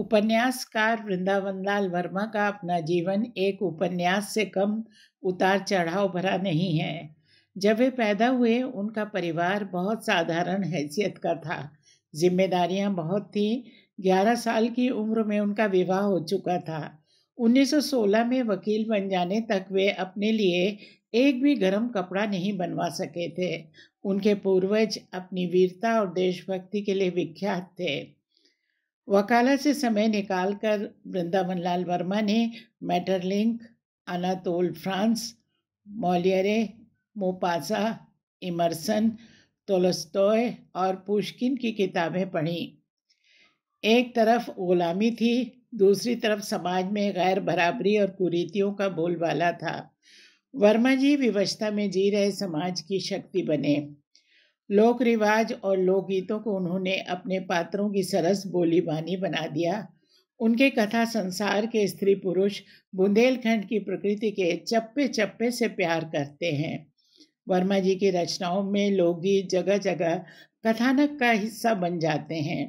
उपन्यासकार वृंदावन लाल वर्मा का अपना जीवन एक उपन्यास से कम उतार चढ़ाव भरा नहीं है जब वे पैदा हुए उनका परिवार बहुत साधारण हैसियत का था जिम्मेदारियां बहुत थीं 11 साल की उम्र में उनका विवाह हो चुका था 1916 में वकील बन जाने तक वे अपने लिए एक भी गर्म कपड़ा नहीं बनवा सके थे उनके पूर्वज अपनी वीरता और देशभक्ति के लिए विख्यात थे वकाला से समय निकालकर वृंदावन लाल वर्मा ने Maeterlinck Anatole France Moliere Maupassant Emerson Tolstoy और पुष्किन की किताबें पढ़ीं एक तरफ गुलामी थी दूसरी तरफ समाज में गैर बराबरी और कुरीतियों का बोलबाला था वर्मा जी विवशता में जी रहे समाज की शक्ति बने लोक रिवाज और लोकगीतों को उन्होंने अपने पात्रों की सरस बोली बानी बना दिया उनके कथा संसार के स्त्री पुरुष बुंदेलखंड की प्रकृति के चप्पे चप्पे से प्यार करते हैं वर्मा जी की रचनाओं में लोकगीत जगह जगह कथानक का हिस्सा बन जाते हैं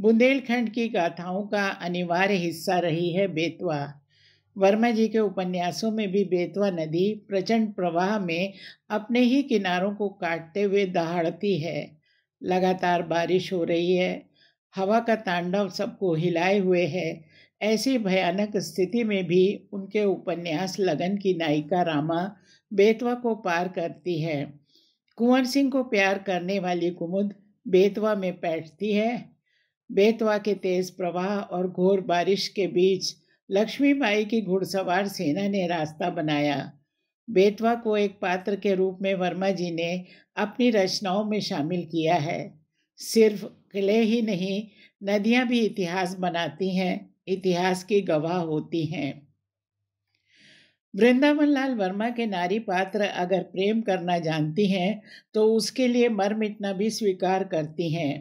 बुंदेलखंड की गाथाओं का अनिवार्य हिस्सा रही है बेतवा वर्मा जी के उपन्यासों में भी बेतवा नदी प्रचंड प्रवाह में अपने ही किनारों को काटते हुए दहाड़ती है लगातार बारिश हो रही है हवा का तांडव सबको हिलाए हुए है ऐसी भयानक स्थिति में भी उनके उपन्यास लगन की नायिका रामा बेतवा को पार करती है कुंवर सिंह को प्यार करने वाली कुमुद बेतवा में बैठती है बेतवा के तेज प्रवाह और घोर बारिश के बीच लक्ष्मीबाई की घुड़सवार सेना ने रास्ता बनाया बेतवा को एक पात्र के रूप में वर्मा जी ने अपनी रचनाओं में शामिल किया है सिर्फ किले ही नहीं नदियां भी इतिहास बनाती हैं इतिहास की गवाह होती हैं वृंदावन लाल वर्मा के नारी पात्र अगर प्रेम करना जानती हैं तो उसके लिए मर मिटना भी स्वीकार करती हैं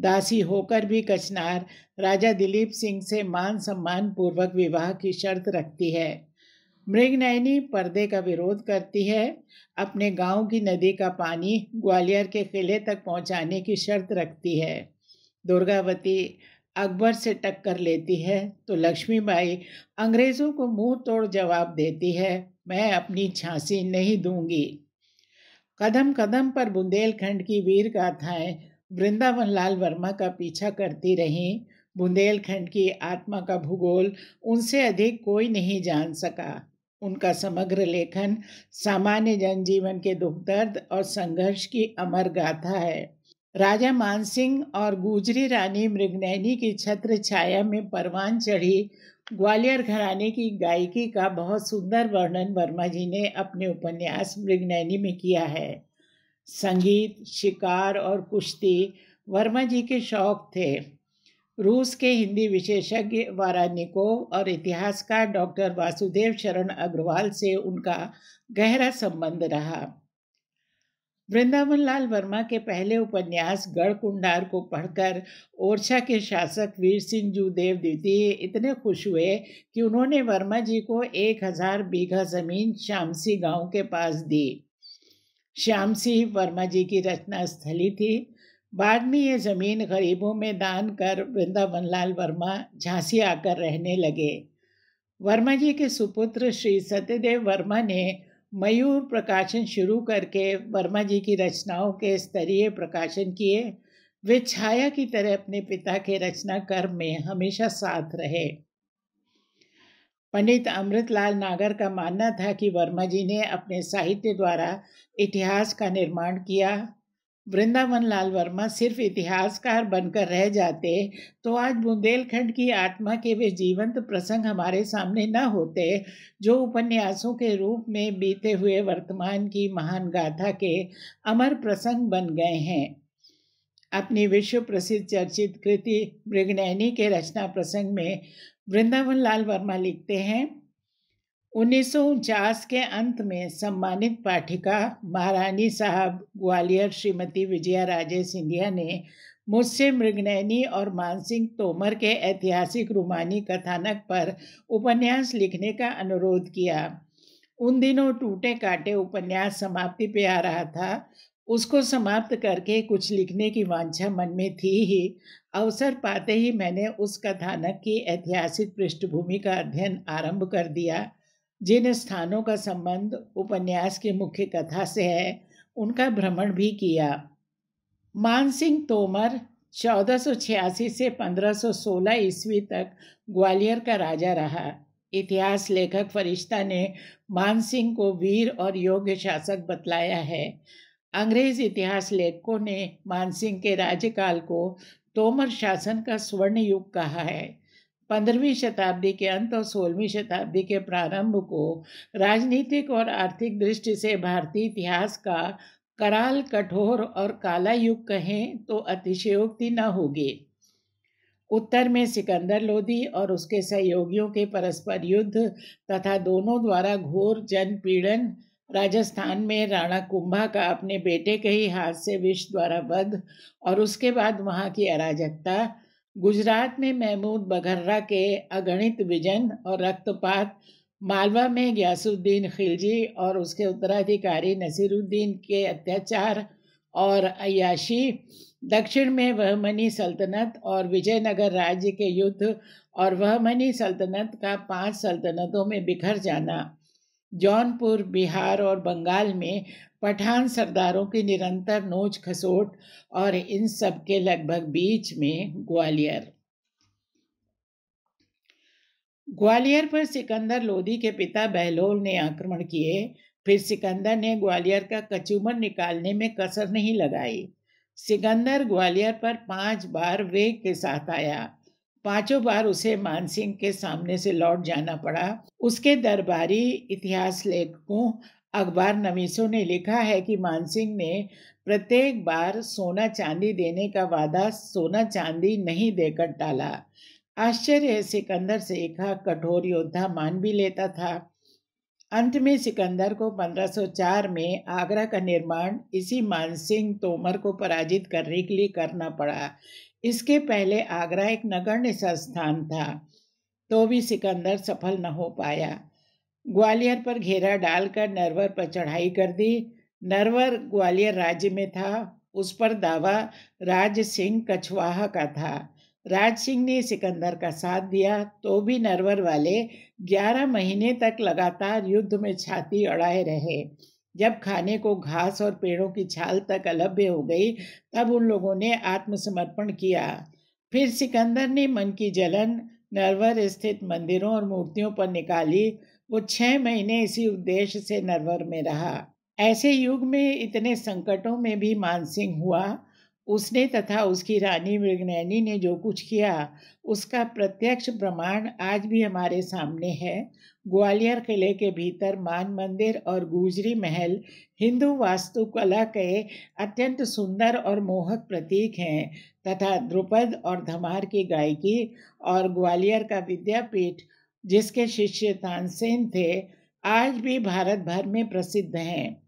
दासी होकर भी कचनार राजा दिलीप सिंह से मान सम्मान पूर्वक विवाह की शर्त रखती है मृगनयनी पर्दे का विरोध करती है अपने गांव की नदी का पानी ग्वालियर के किले तक पहुंचाने की शर्त रखती है दुर्गावती अकबर से टक्कर लेती है तो लक्ष्मीबाई अंग्रेज़ों को मुंह तोड़ जवाब देती है मैं अपनी झांसी नहीं दूंगी कदम कदम पर बुंदेलखंड की वीर गाथाएं वृंदावन लाल वर्मा का पीछा करती रहीं बुंदेलखंड की आत्मा का भूगोल उनसे अधिक कोई नहीं जान सका उनका समग्र लेखन सामान्य जनजीवन के दुख दर्द और संघर्ष की अमर गाथा है राजा मानसिंह और गुजरी रानी मृगनैनी की छत्र छाया में परवान चढ़ी ग्वालियर घराने की गायकी का बहुत सुंदर वर्णन वर्मा जी ने अपने उपन्यास मृगनैनी में किया है संगीत शिकार और कुश्ती वर्मा जी के शौक थे रूस के हिंदी विशेषज्ञ वारानिकोव और इतिहासकार डॉक्टर वासुदेव शरण अग्रवाल से उनका गहरा संबंध रहा वृंदावन लाल वर्मा के पहले उपन्यास गढ़कुंडार को पढ़कर ओरछा के शासक वीर सिंह जूदेव द्वितीय इतने खुश हुए कि उन्होंने वर्मा जी को एक हजार बीघा जमीन शामसी गांव के पास दी श्याम सिंह वर्मा जी की रचना स्थली थी बाद में ये ज़मीन गरीबों में दान कर वृंदावन लाल वर्मा झांसी आकर रहने लगे वर्मा जी के सुपुत्र श्री सत्यदेव वर्मा ने मयूर प्रकाशन शुरू करके वर्मा जी की रचनाओं के स्तरीय प्रकाशन किए वे छाया की तरह अपने पिता के रचना कर्म में हमेशा साथ रहे पंडित अमृतलाल नागर का मानना था कि वर्मा जी ने अपने साहित्य द्वारा इतिहास का निर्माण किया वृंदावन लाल वर्मा सिर्फ इतिहासकार बनकर रह जाते तो आज बुंदेलखंड की आत्मा के वे जीवंत प्रसंग हमारे सामने न होते जो उपन्यासों के रूप में बीते हुए वर्तमान की महान गाथा के अमर प्रसंग बन गए हैं अपनी विश्व प्रसिद्ध चर्चित कृति मृगनैनी के रचना प्रसंग में वृंदावन लाल वर्मा लिखते हैं उन्नीस के अंत में सम्मानित पाठिका महारानी साहब ग्वालियर श्रीमती विजया राजे सिंधिया ने मुझसे मृगनैनी और मानसिंह तोमर के ऐतिहासिक रूमानी कथानक पर उपन्यास लिखने का अनुरोध किया उन दिनों टूटे काटे उपन्यास समाप्ति पे आ रहा था उसको समाप्त करके कुछ लिखने की वांछा मन में थी ही अवसर पाते ही मैंने उस कथानक की ऐतिहासिक पृष्ठभूमि का अध्ययन आरंभ कर दिया जिन स्थानों का संबंध उपन्यास की मुख्य कथा से है उनका भ्रमण भी किया मान सिंह तोमर 1486 से 1516 ईस्वी तक ग्वालियर का राजा रहा इतिहास लेखक फरिश्ता ने मान सिंह को वीर और योग्य शासक बतलाया है अंग्रेज इतिहास लेखकों ने मानसिंह के राज्यकाल को तोमर शासन का स्वर्ण युग कहा है पंद्रहवीं शताब्दी के अंत और सोलहवीं शताब्दी के प्रारंभ को राजनीतिक और आर्थिक दृष्टि से भारतीय इतिहास का कराल कठोर और काला युग कहें तो अतिशयोक्ति न होगी उत्तर में सिकंदर लोधी और उसके सहयोगियों के परस्पर युद्ध तथा दोनों द्वारा घोर जनपीड़न राजस्थान में राणा कुंभा का अपने बेटे के ही हाथ से विष द्वारा वध और उसके बाद वहाँ की अराजकता गुजरात में महमूद बघर्रा के अगणित विजन और रक्तपात मालवा में ग्यासुद्दीन खिलजी और उसके उत्तराधिकारी नसीरुद्दीन के अत्याचार और अयाशी दक्षिण में वहमनी सल्तनत और विजयनगर राज्य के युद्ध और वहमनी सल्तनत का पांच सल्तनतों में बिखर जाना जौनपुर बिहार और बंगाल में पठान सरदारों की निरंतर नोच खसोट और इन सब के लगभग बीच में ग्वालियर ग्वालियर पर सिकंदर लोधी के पिता बहलोल ने आक्रमण किए फिर सिकंदर ने ग्वालियर का कचूमर निकालने में कसर नहीं लगाई सिकंदर ग्वालियर पर पांच बार वेग के साथ आया पांचों बार उसे मानसिंह के सामने से लौट जाना पड़ा उसके दरबारी इतिहास लेखकों अखबार नवीसों ने लिखा है कि मानसिंह ने प्रत्येक बार सोना चांदी देने का वादा सोना चांदी नहीं देकर टाला आश्चर्य सिकंदर से एक कठोर योद्धा मान भी लेता था अंत में सिकंदर को 1504 में आगरा का निर्माण इसी मानसिंह तोमर को पराजित करने के लिए करना पड़ा इसके पहले आगरा एक नगण्य संस्थान था तो भी सिकंदर सफल न हो पाया ग्वालियर पर घेरा डालकर नरवर पर चढ़ाई कर दी नरवर ग्वालियर राज्य में था उस पर दावा राज सिंह कछवाहा का था राज सिंह ने सिकंदर का साथ दिया तो भी नरवर वाले 11 महीने तक लगातार युद्ध में छाती अड़ाए रहे जब खाने को घास और पेड़ों की छाल तक अलभ्य हो गई तब उन लोगों ने आत्मसमर्पण किया फिर सिकंदर ने मन की जलन नरवर स्थित मंदिरों और मूर्तियों पर निकाली वो छः महीने इसी उद्देश्य से नरवर में रहा ऐसे युग में इतने संकटों में भी मानसिंह हुआ उसने तथा उसकी रानी मृगनैनी ने जो कुछ किया उसका प्रत्यक्ष प्रमाण आज भी हमारे सामने है ग्वालियर किले के भीतर मान मंदिर और गुजरी महल हिंदू वास्तुकला के अत्यंत सुंदर और मोहक प्रतीक हैं तथा द्रुपद और धमार की गायकी और ग्वालियर का विद्यापीठ जिसके शिष्य तानसेन थे आज भी भारत भर में प्रसिद्ध हैं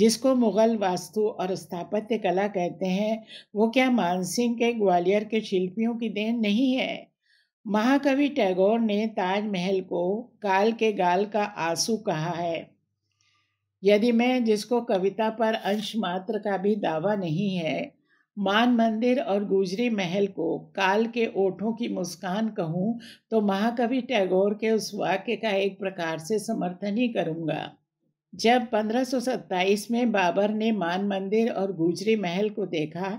जिसको मुगल वास्तु और स्थापत्य कला कहते हैं वो क्या मानसिंह के ग्वालियर के शिल्पियों की देन नहीं है महाकवि टैगोर ने ताजमहल को काल के गाल का आंसू कहा है यदि मैं जिसको कविता पर अंश मात्र का भी दावा नहीं है मान मंदिर और गुजरी महल को काल के ओठों की मुस्कान कहूँ तो महाकवि टैगोर के उस वाक्य का एक प्रकार से समर्थन ही करूँगा जब 1527 में बाबर ने मान मंदिर और गुजरी महल को देखा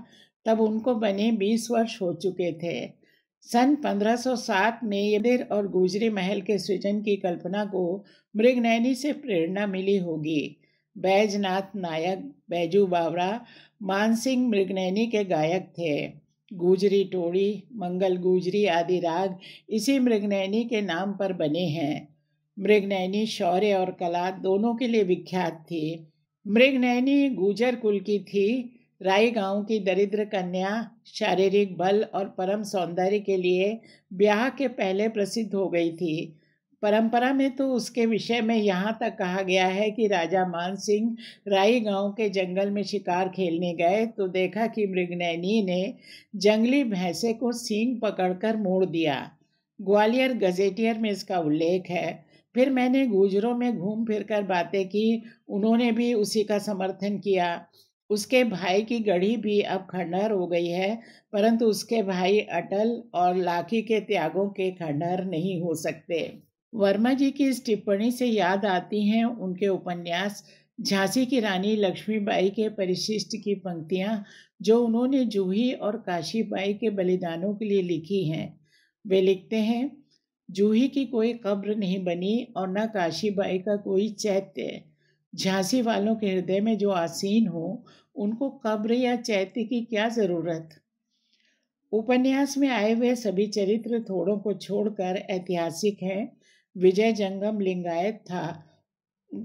तब उनको बने 20 वर्ष हो चुके थे सन 1507 में ये मंदिर और गुजरी महल के सृजन की कल्पना को मृगनैनी से प्रेरणा मिली होगी बैजनाथ नायक बैजू बावरा मानसिंह मृगनैनी के गायक थे गुजरी टोड़ी मंगल गुजरी आदि राग इसी मृगनैनी के नाम पर बने हैं मृगनैनी शौर्य और कला दोनों के लिए विख्यात थी मृगनैनी गुजर कुल की थी राय गांव की दरिद्र कन्या शारीरिक बल और परम सौंदर्य के लिए ब्याह के पहले प्रसिद्ध हो गई थी परंपरा में तो उसके विषय में यहाँ तक कहा गया है कि राजा मान सिंह राई गांव के जंगल में शिकार खेलने गए तो देखा कि मृगनैनी ने जंगली भैंसे को सींग पकड़कर मोड़ दिया ग्वालियर गजेटियर में इसका उल्लेख है फिर मैंने गुजरों में घूम फिर कर बातें की उन्होंने भी उसी का समर्थन किया उसके भाई की गढ़ी भी अब खंडहर हो गई है परंतु उसके भाई अटल और लाखी के त्यागों के खंडहर नहीं हो सकते वर्मा जी की इस टिप्पणी से याद आती हैं उनके उपन्यास झांसी की रानी लक्ष्मीबाई के परिशिष्ट की पंक्तियाँ जो उन्होंने जूही और काशीबाई के बलिदानों के लिए लिखी हैं वे लिखते हैं जूही की कोई कब्र नहीं बनी और न काशीबाई का कोई चैत्य झांसी वालों के हृदय में जो आसीन हो उनको कब्र या चैत्य की क्या ज़रूरत उपन्यास में आए हुए सभी चरित्र थोड़ों को छोड़कर ऐतिहासिक हैं विजय जंगम लिंगायत था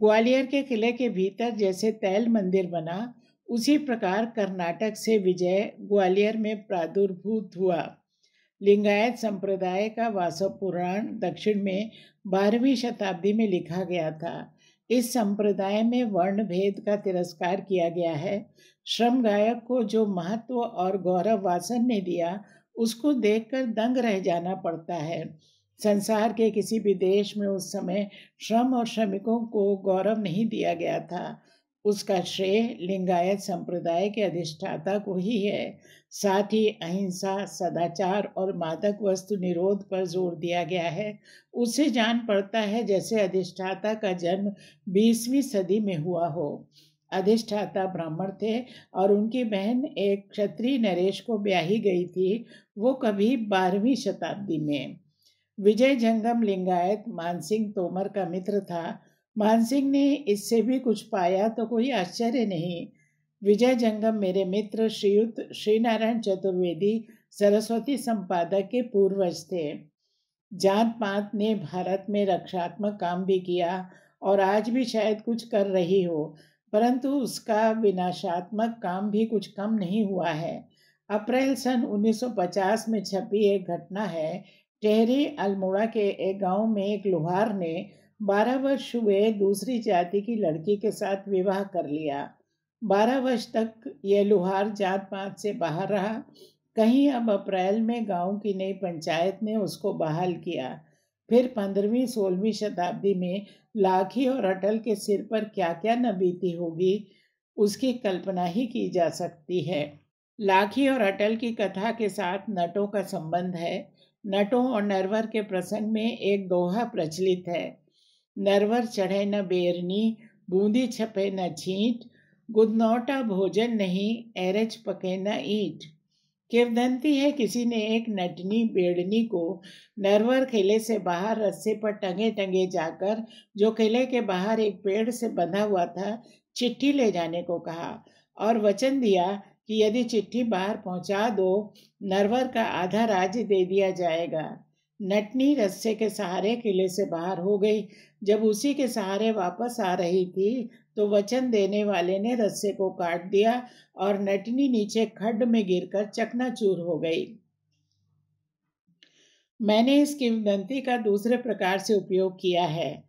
ग्वालियर के किले के भीतर जैसे तैल मंदिर बना उसी प्रकार कर्नाटक से विजय ग्वालियर में प्रादुर्भूत हुआ लिंगायत संप्रदाय का वासव पुराण दक्षिण में बारहवीं शताब्दी में लिखा गया था इस संप्रदाय में वर्ण भेद का तिरस्कार किया गया है श्रम गायक को जो महत्व और गौरव वासन ने दिया उसको देखकर दंग रह जाना पड़ता है संसार के किसी भी देश में उस समय श्रम और श्रमिकों को गौरव नहीं दिया गया था उसका श्रेय लिंगायत संप्रदाय के अधिष्ठाता को ही है साथ ही अहिंसा सदाचार और मादक वस्तु निरोध पर जोर दिया गया है उसे जान पड़ता है जैसे अधिष्ठाता का जन्म बीसवीं सदी में हुआ हो अधिष्ठाता ब्राह्मण थे और उनकी बहन एक क्षत्रिय नरेश को ब्याही गई थी वो कभी बारहवीं शताब्दी में विजय जंगम लिंगायत मानसिंह तोमर का मित्र था मानसिंह ने इससे भी कुछ पाया तो कोई आश्चर्य नहीं विजय जंगम मेरे मित्र श्रीयुक्त श्रीनारायण चतुर्वेदी सरस्वती संपादक के पूर्वज थे जात पात ने भारत में रक्षात्मक काम भी किया और आज भी शायद कुछ कर रही हो परंतु उसका विनाशात्मक काम भी कुछ कम नहीं हुआ है अप्रैल सन 1950 में छपी एक घटना है टेहरी अल्मोड़ा के एक गांव में एक लोहार ने बारह वर्ष हुए दूसरी जाति की लड़की के साथ विवाह कर लिया बारह वर्ष तक यह लुहार जात पात से बाहर रहा कहीं अब अप्रैल में गांव की नई पंचायत ने उसको बहाल किया फिर पंद्रहवीं सोलहवीं शताब्दी में लाखी और अटल के सिर पर क्या क्या न बीती होगी उसकी कल्पना ही की जा सकती है लाखी और अटल की कथा के साथ नटों का संबंध है नटों और नरवर के प्रसंग में एक दोहा प्रचलित है नरवर चढ़े न बेरनी बूंदी छपे न छींट गुदनौटा भोजन नहीं एरच पके न ईट किवदंती है किसी ने एक नटनी बेड़नी को नरवर किले से बाहर रस्से पर टंगे टंगे जाकर जो किले के बाहर एक पेड़ से बंधा हुआ था चिट्ठी ले जाने को कहा और वचन दिया कि यदि चिट्ठी बाहर पहुंचा दो नरवर का आधा राज्य दे दिया जाएगा नटनी रस्से के सहारे किले से बाहर हो गई जब उसी के सहारे वापस आ रही थी तो वचन देने वाले ने रस्से को काट दिया और नटनी नीचे खड्ड में गिरकर चकनाचूर हो गई मैंने इस किंवदंती का दूसरे प्रकार से उपयोग किया है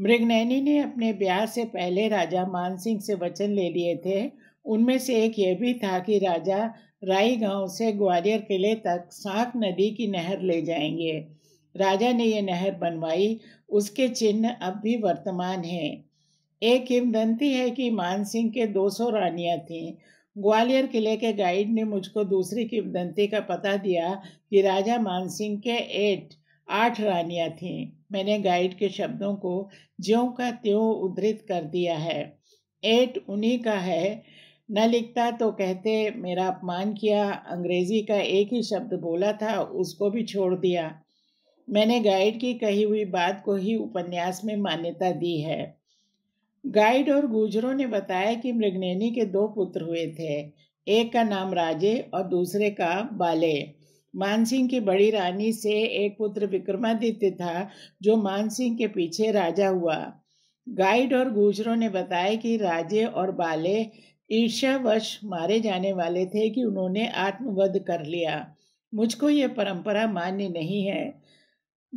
मृगनैनी ने अपने ब्याह से पहले राजा मानसिंह से वचन ले लिए थे उनमें से एक यह भी था कि राजा राई गांव से ग्वालियर किले तक साक नदी की नहर ले जाएंगे राजा ने यह नहर बनवाई उसके चिन्ह अब भी वर्तमान हैं एक किमदंती है कि मानसिंह के 200 रानियाँ थीं ग्वालियर किले के गाइड ने मुझको दूसरी किमदंती का पता दिया कि राजा मान सिंह के एट आठ रानियाँ थीं मैंने गाइड के शब्दों को ज्यों का त्यों उद्धृत कर दिया है एट उन्हीं का है न लिखता तो कहते मेरा अपमान किया अंग्रेज़ी का एक ही शब्द बोला था उसको भी छोड़ दिया मैंने गाइड की कही हुई बात को ही उपन्यास में मान्यता दी है गाइड और गुजरों ने बताया कि मृगनैनी के दो पुत्र हुए थे एक का नाम राजे और दूसरे का बाले मानसिंह की बड़ी रानी से एक पुत्र विक्रमादित्य था जो मानसिंह के पीछे राजा हुआ गाइड और गुजरों ने बताया कि राजे और बाले ईर्ष्यावश मारे जाने वाले थे कि उन्होंने आत्मवध कर लिया मुझको ये परंपरा मान्य नहीं है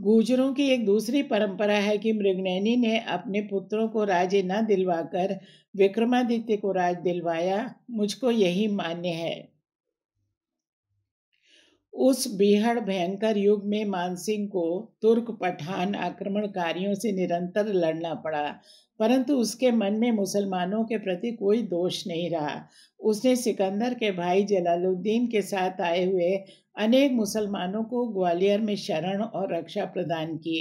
गुजरों की एक दूसरी परंपरा है कि मृगनैनी ने अपने पुत्रों को राज्य न दिलवाकर विक्रमादित्य को राज दिलवाया मुझको यही मान्य है उस बेहद भयंकर युग में मानसिंह को तुर्क पठान आक्रमणकारियों से निरंतर लड़ना पड़ा परंतु उसके मन में मुसलमानों के प्रति कोई दोष नहीं रहा उसने सिकंदर के भाई जलालुद्दीन के साथ आए हुए अनेक मुसलमानों को ग्वालियर में शरण और रक्षा प्रदान की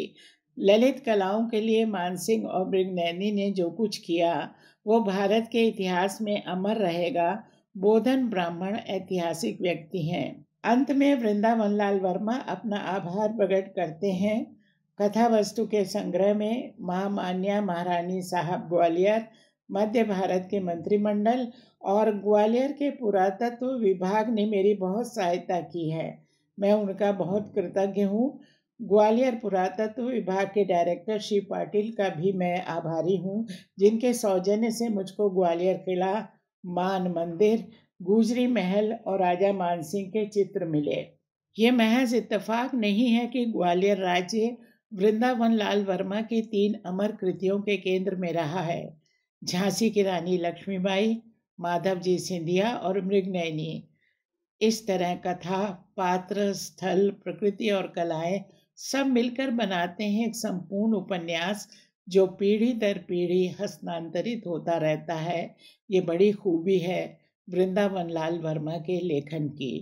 ललित कलाओं के लिए मानसिंह और मृगनैनी ने जो कुछ किया वो भारत के इतिहास में अमर रहेगा बोधन ब्राह्मण ऐतिहासिक व्यक्ति हैं अंत में वृंदावन लाल वर्मा अपना आभार प्रकट करते हैं कथा वस्तु के संग्रह में महामान्या महारानी साहब ग्वालियर मध्य भारत के मंत्रिमंडल और ग्वालियर के पुरातत्व विभाग ने मेरी बहुत सहायता की है मैं उनका बहुत कृतज्ञ हूँ ग्वालियर पुरातत्व विभाग के डायरेक्टर श्री पाटिल का भी मैं आभारी हूँ जिनके सौजन्य से मुझको ग्वालियर किला मान मंदिर गुजरी महल और राजा मानसिंह के चित्र मिले ये महज इतफाक नहीं है कि ग्वालियर राज्य वृंदावन लाल वर्मा की तीन अमर कृतियों के केंद्र में रहा है झांसी की रानी लक्ष्मीबाई माधव जी सिंधिया और मृगनयनी इस तरह कथा पात्र स्थल प्रकृति और कलाएं सब मिलकर बनाते हैं एक संपूर्ण उपन्यास जो पीढ़ी दर पीढ़ी हस्तांतरित होता रहता है ये बड़ी खूबी है वृंदावन लाल वर्मा के लेखन की